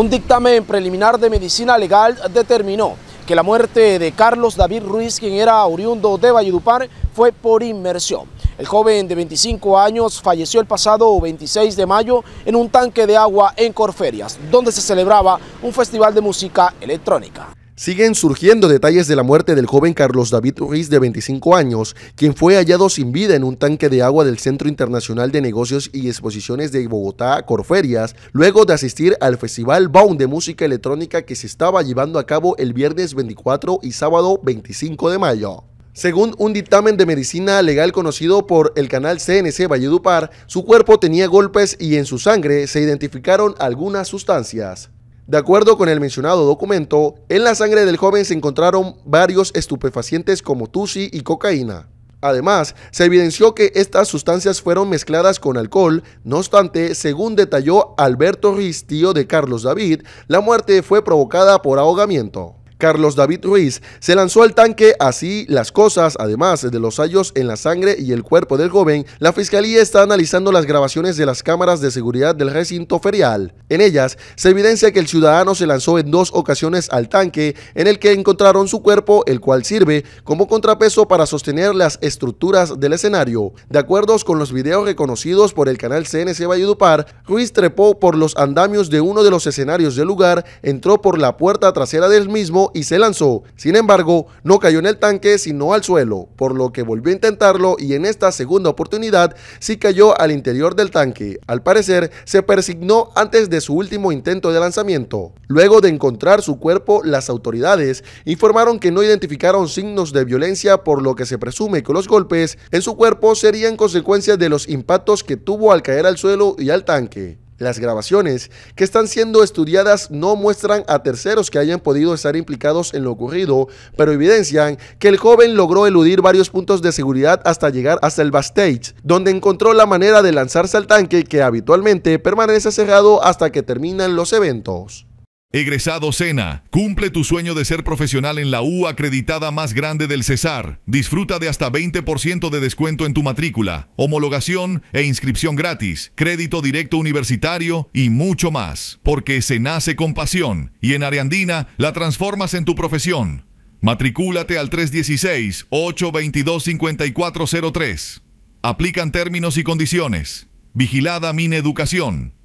Un dictamen preliminar de medicina legal determinó que la muerte de Carlos David Ruiz, quien era oriundo de Valledupar, fue por inmersión. El joven de 25 años falleció el pasado 26 de mayo en un tanque de agua en Corferias, donde se celebraba un festival de música electrónica. Siguen surgiendo detalles de la muerte del joven Carlos David Ruiz de 25 años, quien fue hallado sin vida en un tanque de agua del Centro Internacional de Negocios y Exposiciones de Bogotá, Corferias, luego de asistir al Festival Bound de Música Electrónica que se estaba llevando a cabo el viernes 24 y sábado 25 de mayo. Según un dictamen de medicina legal conocido por el canal CNC Valledupar, su cuerpo tenía golpes y en su sangre se identificaron algunas sustancias. De acuerdo con el mencionado documento, en la sangre del joven se encontraron varios estupefacientes como tusi y cocaína. Además, se evidenció que estas sustancias fueron mezcladas con alcohol, no obstante, según detalló Alberto Riz, tío de Carlos David, la muerte fue provocada por ahogamiento. Carlos David Ruiz se lanzó al tanque. Así las cosas, además de los hallos en la sangre y el cuerpo del joven, la fiscalía está analizando las grabaciones de las cámaras de seguridad del recinto ferial. En ellas se evidencia que el ciudadano se lanzó en dos ocasiones al tanque en el que encontraron su cuerpo, el cual sirve como contrapeso para sostener las estructuras del escenario. De acuerdo con los videos reconocidos por el canal CNC Valledupar, Ruiz trepó por los andamios de uno de los escenarios del lugar, entró por la puerta trasera del mismo y se lanzó. Sin embargo, no cayó en el tanque sino al suelo, por lo que volvió a intentarlo y en esta segunda oportunidad sí cayó al interior del tanque. Al parecer, se persignó antes de su último intento de lanzamiento. Luego de encontrar su cuerpo, las autoridades informaron que no identificaron signos de violencia, por lo que se presume que los golpes en su cuerpo serían consecuencia de los impactos que tuvo al caer al suelo y al tanque. Las grabaciones que están siendo estudiadas no muestran a terceros que hayan podido estar implicados en lo ocurrido, pero evidencian que el joven logró eludir varios puntos de seguridad hasta llegar hasta el backstage, donde encontró la manera de lanzarse al tanque que habitualmente permanece cerrado hasta que terminan los eventos. Egresado Sena, cumple tu sueño de ser profesional en la U acreditada más grande del Cesar. Disfruta de hasta 20% de descuento en tu matrícula, homologación e inscripción gratis, crédito directo universitario y mucho más. Porque se nace con pasión y en Ariandina la transformas en tu profesión. Matricúlate al 316-822-5403. Aplican términos y condiciones. Vigilada Mineducación. Educación.